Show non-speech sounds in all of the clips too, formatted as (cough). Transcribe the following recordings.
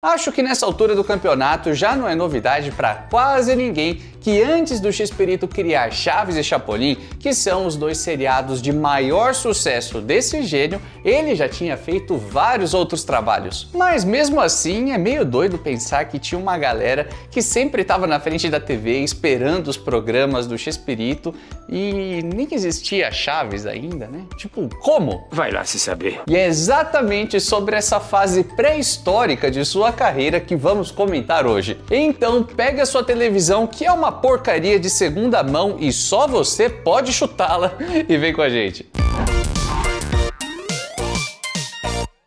Acho que nessa altura do campeonato já não é novidade para quase ninguém que antes do X-Perito criar Chaves e Chapolin, que são os dois seriados de maior sucesso desse gênio, ele já tinha feito vários outros trabalhos. Mas mesmo assim, é meio doido pensar que tinha uma galera que sempre estava na frente da TV esperando os programas do X-Perito e nem existia Chaves ainda, né? Tipo, como? Vai lá se saber. E é exatamente sobre essa fase pré-histórica de sua carreira que vamos comentar hoje. Então pega sua televisão, que é uma porcaria de segunda mão e só você pode chutá-la, (laughs) e vem com a gente.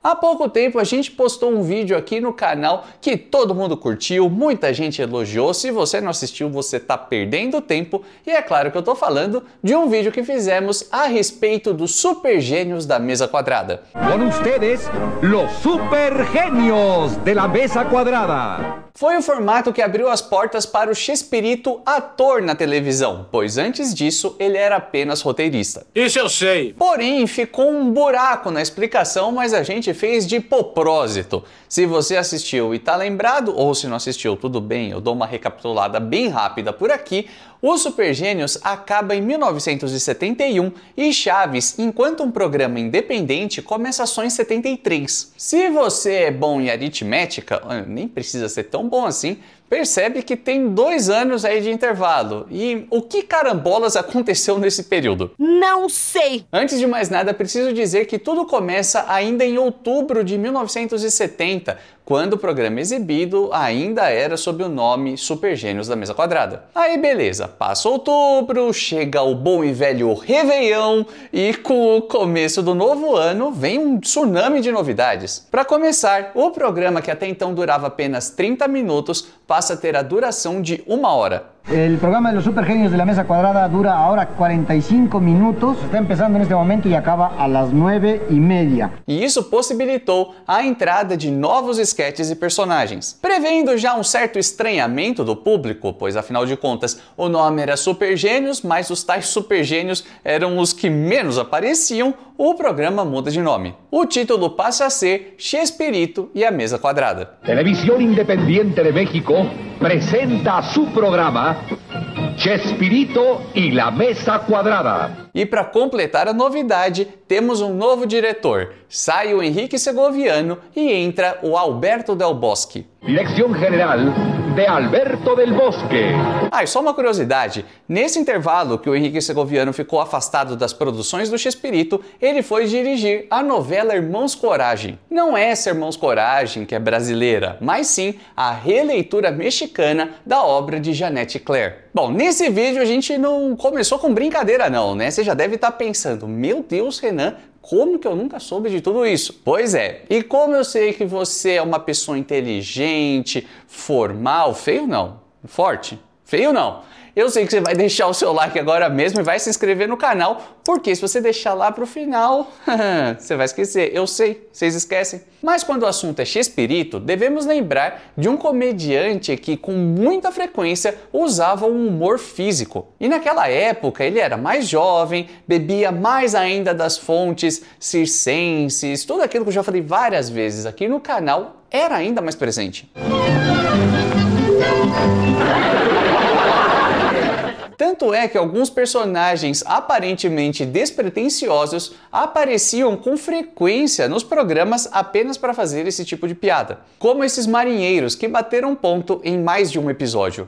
Há pouco tempo a gente postou um vídeo aqui no canal que todo mundo curtiu, muita gente elogiou. Se você não assistiu, você está perdendo tempo. E é claro que eu estou falando de um vídeo que fizemos a respeito dos super gênios da mesa quadrada. Com vocês, os gênios da mesa quadrada. Foi o formato que abriu as portas para o Chespirito ator na televisão, pois antes disso ele era apenas roteirista. Isso eu sei. Porém, ficou um buraco na explicação, mas a gente gente fez de propósito. Se você assistiu e está lembrado, ou se não assistiu, tudo bem, eu dou uma recapitulada bem rápida por aqui. Os Supergênios acaba em 1971 e Chaves, enquanto um programa independente, começa só em 73. Se você é bom em aritmética, nem precisa ser tão bom assim, percebe que tem dois anos aí de intervalo. E o que carambolas (laughs) aconteceu nesse período? Não sei! Antes de mais nada, preciso dizer que tudo começa ainda em outubro de 1970, quando o programa exibido ainda era sob o nome Supergênios da Mesa Quadrada. Aí beleza, passa outubro, chega o bom e velho Réveillon e com o começo do novo ano vem um tsunami de novidades. Para começar, o programa que até então durava apenas 30 minutos passa a ter a duração de uma hora. O programa dos Supergênios da Mesa Quadrada dura agora 45 minutos. Está começando neste momento e acaba às 9 e meia. E isso possibilitou a entrada de novos esquetes e personagens. Prevendo já um certo estranhamento do público, pois afinal de contas o nome era Supergênios, mas os tais Supergênios eram os que menos apareciam, o programa muda de nome. O título passa a ser Chespirito e a Mesa Quadrada. Televisão Independiente de México presenta su programa Chespirito y la Mesa Cuadrada E para completar a novidade, temos um novo diretor. Sai o Henrique Segoviano e entra o Alberto Del Bosque. Direção General de Alberto del Bosque. Ah, e só uma curiosidade: nesse intervalo que o Henrique Segoviano ficou afastado das produções do Chespirito, ele foi dirigir a novela Irmãos Coragem. Não é essa Irmãos Coragem que é brasileira, mas sim a releitura mexicana da obra de Jeanette Claire. Bom, nesse vídeo a gente não começou com brincadeira, não, né? você já deve estar pensando: meu Deus, Renan, como que eu nunca soube de tudo isso? Pois é, e como eu sei que você é uma pessoa inteligente, formal, feio não, forte, feio não eu sei que você vai deixar o seu like agora mesmo e vai se inscrever no canal, porque se você deixar lá pro final, (laughs) você vai esquecer. Eu sei, vocês esquecem. Mas quando o assunto é Chespirito, devemos lembrar de um comediante que com muita frequência usava um humor físico. E naquela época ele era mais jovem, bebia mais ainda das fontes circenses, tudo aquilo que eu já falei várias vezes aqui no canal era ainda mais presente. Tanto é que alguns personagens aparentemente despretensiosos apareciam com frequência nos programas apenas para fazer esse tipo de piada, como esses marinheiros que bateram ponto em mais de um episódio.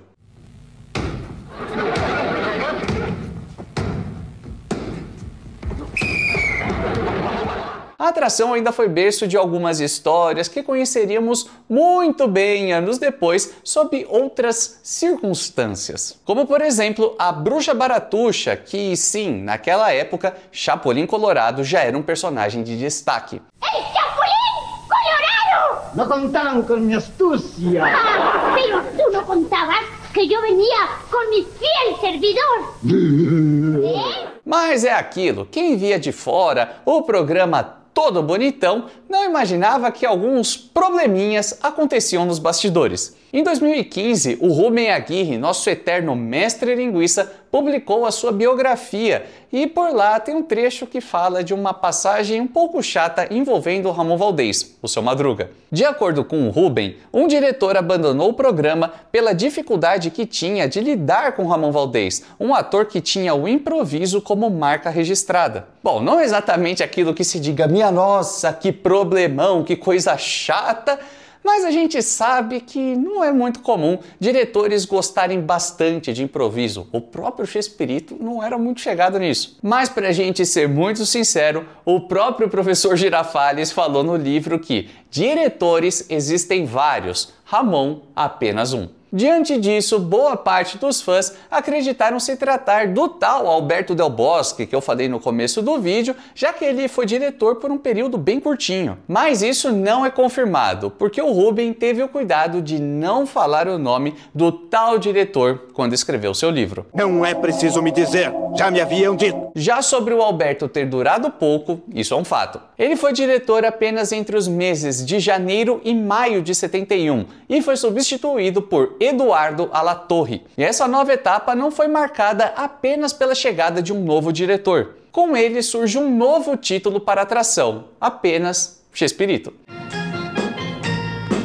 a atração ainda foi berço de algumas histórias que conheceríamos muito bem anos depois sob outras circunstâncias. Como, por exemplo, a Bruxa Baratuxa, que sim, naquela época, Chapolin Colorado já era um personagem de destaque. Ei, Chapolin Colorado! Não contaram com minha astúcia! Ah, tu não contavas que eu venia com meu fiel servidor. (laughs) Mas é aquilo, quem via de fora, o programa todo bonitão, não imaginava que alguns probleminhas aconteciam nos bastidores. Em 2015, o Rubem Aguirre, nosso eterno mestre linguiça, publicou a sua biografia e por lá tem um trecho que fala de uma passagem um pouco chata envolvendo Ramon Valdez, o seu Madruga. De acordo com o Rubem, um diretor abandonou o programa pela dificuldade que tinha de lidar com Ramon Valdez, um ator que tinha o improviso como marca registrada. Bom, não é exatamente aquilo que se diga, minha nossa, que problemão, que coisa chata mas a gente sabe que não é muito comum diretores gostarem bastante de improviso. O próprio Chespirito não era muito chegado nisso. Mas para a gente ser muito sincero, o próprio professor Girafales falou no livro que diretores existem vários, Ramon apenas um. Diante disso, boa parte dos fãs acreditaram se tratar do tal Alberto Del Bosque, que eu falei no começo do vídeo, já que ele foi diretor por um período bem curtinho. Mas isso não é confirmado, porque o Ruben teve o cuidado de não falar o nome do tal diretor quando escreveu seu livro. Não é preciso me dizer, já me haviam dito. Já sobre o Alberto ter durado pouco, isso é um fato. Ele foi diretor apenas entre os meses de janeiro e maio de 71 e foi substituído por Eduardo Alatorre. E essa nova etapa não foi marcada apenas pela chegada de um novo diretor. Com ele surge um novo título para a atração, apenas Chespirito.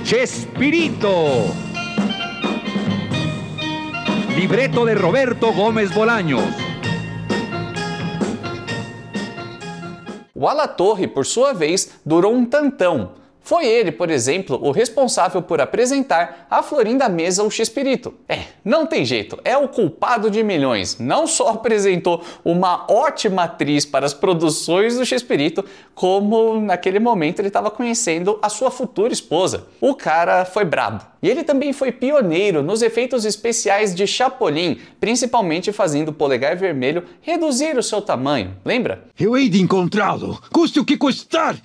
Chespirito! Libreto de Roberto Gomes Bolaños. O Alatorre, por sua vez, durou um tantão, foi ele, por exemplo, o responsável por apresentar a Florinda Mesa o Chespirito. É, não tem jeito, é o culpado de milhões. Não só apresentou uma ótima atriz para as produções do Chespirito, como naquele momento ele estava conhecendo a sua futura esposa. O cara foi brabo. E ele também foi pioneiro nos efeitos especiais de Chapolin, principalmente fazendo o polegar vermelho reduzir o seu tamanho, lembra? Eu hei de encontrá-lo, custe o que custar!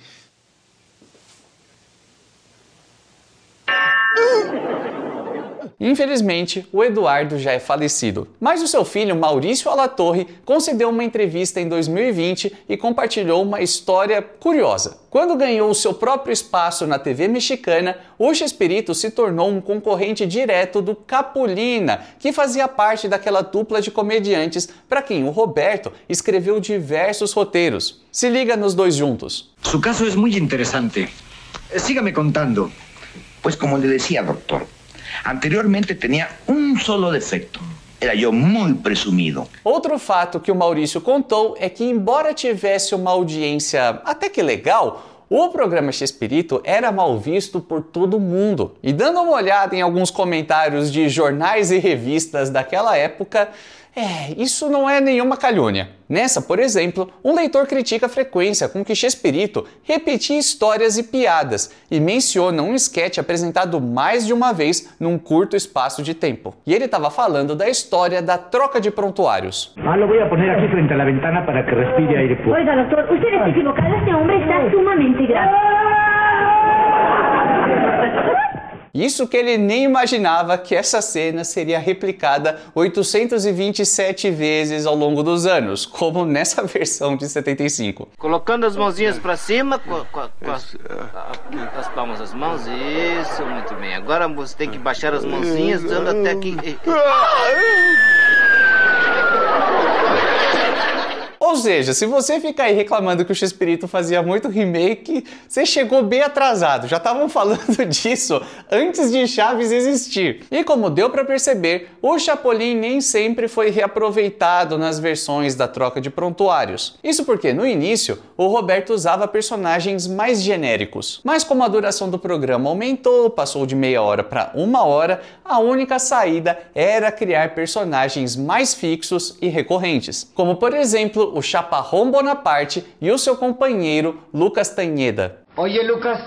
Infelizmente, o Eduardo já é falecido, mas o seu filho Maurício Alatorre concedeu uma entrevista em 2020 e compartilhou uma história curiosa. Quando ganhou o seu próprio espaço na TV mexicana, o Chespirito se tornou um concorrente direto do Capulina, que fazia parte daquela dupla de comediantes para quem o Roberto escreveu diversos roteiros. Se liga nos dois juntos. Su caso é muito interessante. Eh, Siga me contando. Pues como le decía, doctor, anteriormente tenía un solo defecto. Era eu muito presumido. Outro fato que o Maurício contou é que, embora tivesse uma audiência até que legal, o programa x Espírito era mal visto por todo mundo. E dando uma olhada em alguns comentários de jornais e revistas daquela época, é, isso não é nenhuma calúnia. Nessa, por exemplo, um leitor critica a frequência com que Chespirito repetia histórias e piadas e menciona um esquete apresentado mais de uma vez num curto espaço de tempo. E ele estava falando da história da troca de prontuários. Ah, lo voy a poner aqui frente à ventana para que respire aire puro. Oiga, doutor, você está equivocado. Este homem está sumamente grave. Isso que ele nem imaginava que essa cena seria replicada 827 vezes ao longo dos anos, como nessa (laughs) versão de 75. Colocando as mãozinhas para cima, com, com, com as, as, palmas das mãos, isso, muito bem. Agora você tem que baixar as mãozinhas, dando até que. Ah! Ou seja, se você ficar aí reclamando que o Chespirito fazia muito remake, você chegou bem atrasado. Já estavam (laughs) falando disso antes de Chaves existir. E como deu para perceber, o Chapolin nem sempre foi reaproveitado nas versões da troca de prontuários. Isso porque no início o Roberto usava personagens mais genéricos. Mas como a duração do programa aumentou, passou de meia hora para uma hora, a única saída era criar personagens mais fixos e recorrentes. Como por exemplo o chaparrão Bonaparte e o seu companheiro Lucas Tanheda. Oye, Lucas.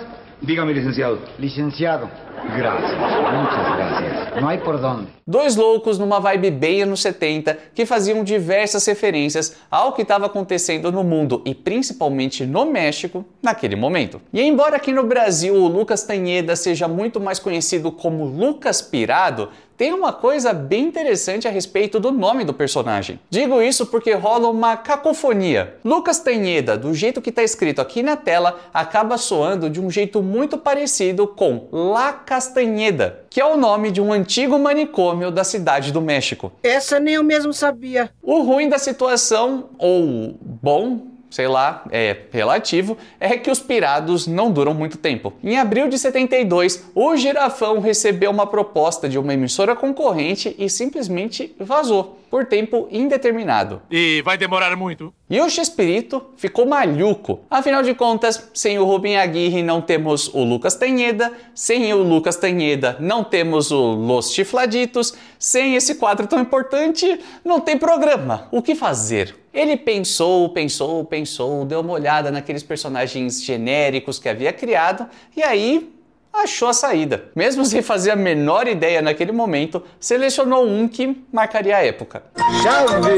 Diga-me, licenciado. Licenciado. Graças, muitas graças. Não há por Dois loucos numa vibe bem anos 70 que faziam diversas referências ao que estava acontecendo no mundo e principalmente no México naquele momento. E embora aqui no Brasil o Lucas Tanheda seja muito mais conhecido como Lucas Pirado, tem uma coisa bem interessante a respeito do nome do personagem. Digo isso porque rola uma cacofonia. Lucas Tanheda, do jeito que está escrito aqui na tela, acaba soando de um jeito muito parecido com La Castanheda, que é o nome de um antigo manicômio da cidade do México. Essa nem eu mesmo sabia. O ruim da situação, ou bom, sei lá, é relativo, é que os pirados não duram muito tempo. Em abril de 72, o Girafão recebeu uma proposta de uma emissora concorrente e simplesmente vazou, por tempo indeterminado. E vai demorar muito. E o Chespirito ficou maluco. Afinal de contas, sem o Rubem Aguirre não temos o Lucas Tanheda, sem o Lucas Tanheda não temos o Los Chifladitos, sem esse quadro tão importante, não tem programa. O que fazer? Ele pensou, pensou, pensou, deu uma olhada naqueles personagens genéricos que havia criado e aí achou a saída. Mesmo (laughs) sem fazer a menor ideia naquele momento, selecionou um que marcaria a época. Chave!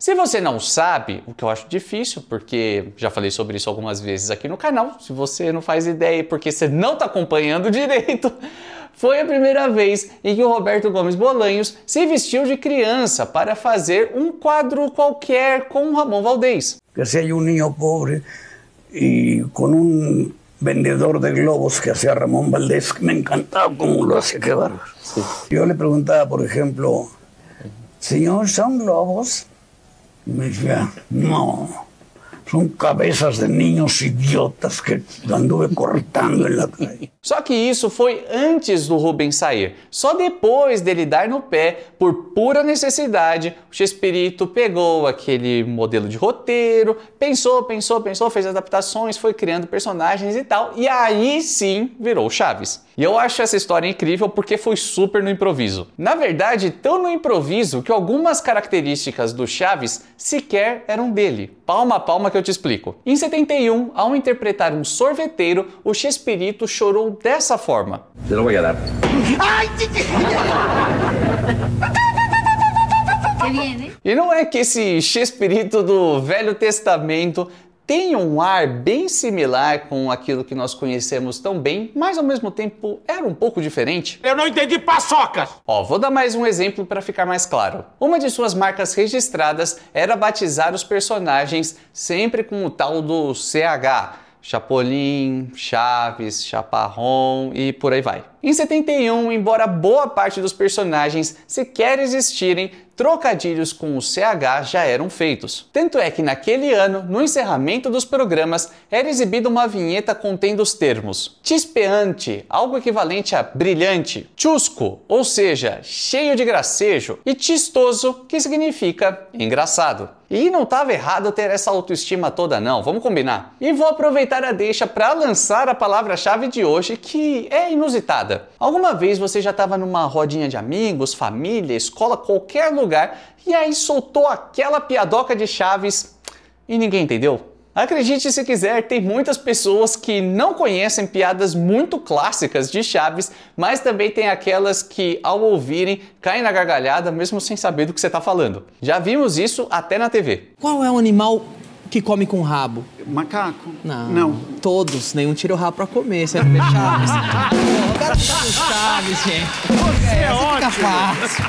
Se você não sabe, o que eu acho difícil, porque já falei sobre isso algumas vezes aqui no canal, se você não faz ideia porque você não está acompanhando (laughs) direito, foi a primeira vez em que o Roberto Gomes Bolanhos se vestiu de criança para fazer um quadro qualquer com Ramon Valdez. Que seja um ninho pobre e com um vendedor de globos que hacía Ramón Valdés, que me encantaba cómo lo hacía, qué bárbaro. Sí. Yo le preguntaba, por ejemplo, señor, ¿son globos? Y me decía, no, son cabezas de niños idiotas que anduve cortando en la calle. Só que isso foi antes do Rubens sair. Só depois dele dar no pé, por pura necessidade, o Chespirito pegou aquele modelo de roteiro, pensou, pensou, pensou, fez adaptações, foi criando personagens e tal, e aí sim virou o Chaves. E eu acho essa história incrível porque foi super no improviso. Na verdade, tão no improviso que algumas características do Chaves sequer eram dele. Palma a palma que eu te explico. Em 71, ao interpretar um sorveteiro, o Chespirito chorou dessa forma. não E não é que esse Chespirito do Velho Testamento tem um ar bem similar com aquilo que nós conhecemos tão bem, mas ao mesmo tempo era um pouco diferente. Eu não entendi paçocas! Ó, vou dar mais um exemplo para ficar mais claro. Uma de suas marcas registradas era batizar os personagens sempre com o tal do CH Chapolin, Chaves, Chaparron e por aí vai. Em 71, embora boa parte dos personagens sequer existirem, trocadilhos com o CH já eram feitos. Tanto é que naquele ano, no encerramento dos programas, era exibida uma vinheta contendo os termos chispeante, algo equivalente a brilhante, chusco, ou seja, cheio de gracejo, e chistoso, que significa engraçado. E não estava errado ter essa autoestima toda não, vamos combinar. E vou aproveitar a deixa para lançar a palavra-chave de hoje que é inusitada nada. Alguma vez você já estava numa rodinha de amigos, família, escola, qualquer lugar e aí soltou aquela piadoca de Chaves e ninguém entendeu? Acredite se quiser, tem muitas pessoas que não conhecem piadas muito clássicas de Chaves, mas também tem aquelas que, ao ouvirem, caem na gargalhada mesmo sem saber do que você está falando. Já vimos isso até na TV. Qual é o animal que come com rabo? Macaco? Não. Não. Todos, nenhum tira o rabo pra comer, você não (laughs) vê o cara Chaves, gente. Você é, é ótimo. fácil.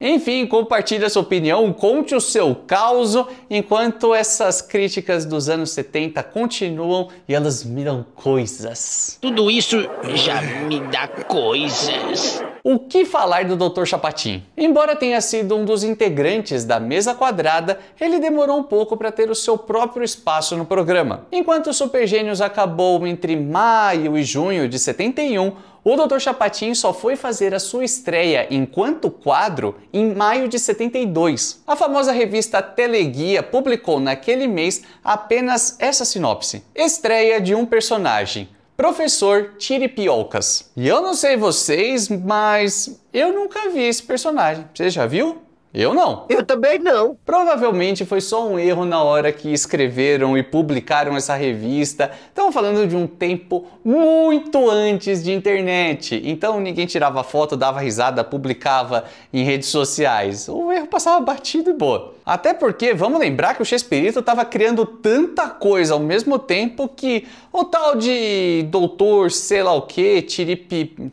Enfim, compartilhe a sua opinião, conte o seu caos, enquanto essas críticas dos anos 70 continuam e elas miram coisas. Tudo isso já me dá coisas. O que falar do Dr. Chapatin? Embora tenha sido um dos integrantes da mesa quadrada, ele demorou um pouco para ter o seu próprio espaço no programa. Enquanto o Supergênios acabou entre maio e junho de 71, o Dr. Chapatin só foi fazer a sua estreia enquanto quadro em maio de 72. A famosa revista Teleguia publicou naquele mês apenas essa sinopse: estreia de um personagem Professor Tiripiocas. E eu não sei vocês, mas eu nunca vi esse personagem. Você já viu? Eu não. Eu também não. Provavelmente foi só um erro na hora que escreveram e publicaram essa revista. Estamos falando de um tempo muito antes de internet. Então ninguém tirava foto, dava risada, publicava em redes sociais. O erro passava batido e boa. Até porque vamos lembrar que o Chespirito estava criando tanta coisa ao mesmo tempo que o tal de doutor sei lá o que, tiripi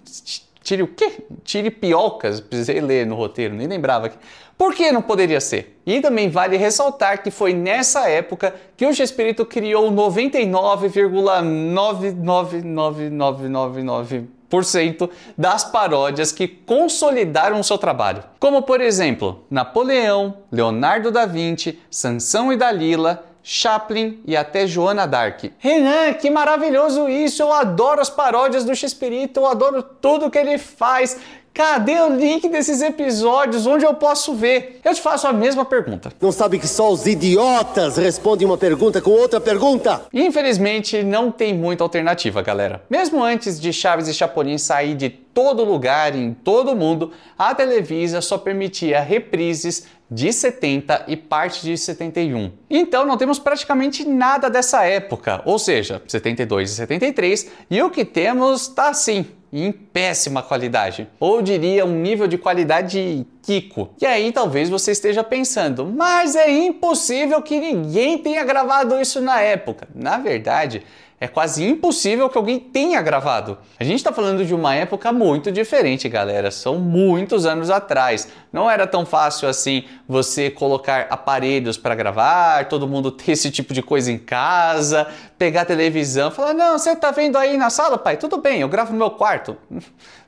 Tire o quê? Tire piocas, precisei ler no roteiro, nem lembrava. Por que não poderia ser? E também vale ressaltar que foi nessa época que o G-Espírito criou 99,999999% das paródias que consolidaram o seu trabalho. Como, por exemplo, Napoleão, Leonardo da Vinci, Sansão e Dalila, Chaplin e até Joana Dark. Renan, que maravilhoso isso! Eu adoro as paródias do Xperito, eu adoro tudo que ele faz. Cadê o link desses episódios? Onde eu posso ver? Eu te faço a mesma pergunta. Não sabe que só os idiotas respondem uma pergunta com outra pergunta? Infelizmente, não tem muita alternativa, galera. Mesmo antes de Chaves e Chapolin sair de todo lugar, em todo mundo, a Televisa só permitia reprises de 70 e parte de 71. Então não temos praticamente nada dessa época, ou seja, 72 e 73, e o que temos está assim, em péssima qualidade, ou diria um nível de qualidade Kiko. E aí talvez você esteja pensando, mas é impossível que ninguém tenha gravado isso na época. Na verdade, é quase impossível que alguém tenha gravado. A gente está falando de uma época muito diferente, galera. São muitos anos atrás. Não era tão fácil assim você colocar aparelhos para gravar, todo mundo ter esse tipo de coisa em casa, pegar a televisão, falar: "Não, você tá vendo aí na sala, pai? Tudo bem, eu gravo no meu quarto". (laughs)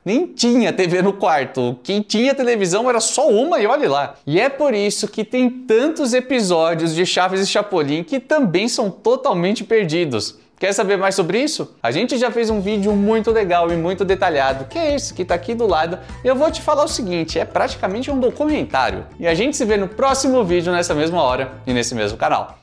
Nem tinha TV no quarto. Quem tinha televisão era só uma e olhe lá. E é por isso que tem tantos episódios de Chaves e Chapolin que também são totalmente perdidos. Quer saber mais sobre isso? A gente já fez um vídeo muito legal e muito detalhado, que é esse que está aqui do lado, e eu vou te falar o seguinte, é praticamente um documentário. E a gente se vê no próximo vídeo nessa mesma hora e nesse mesmo canal.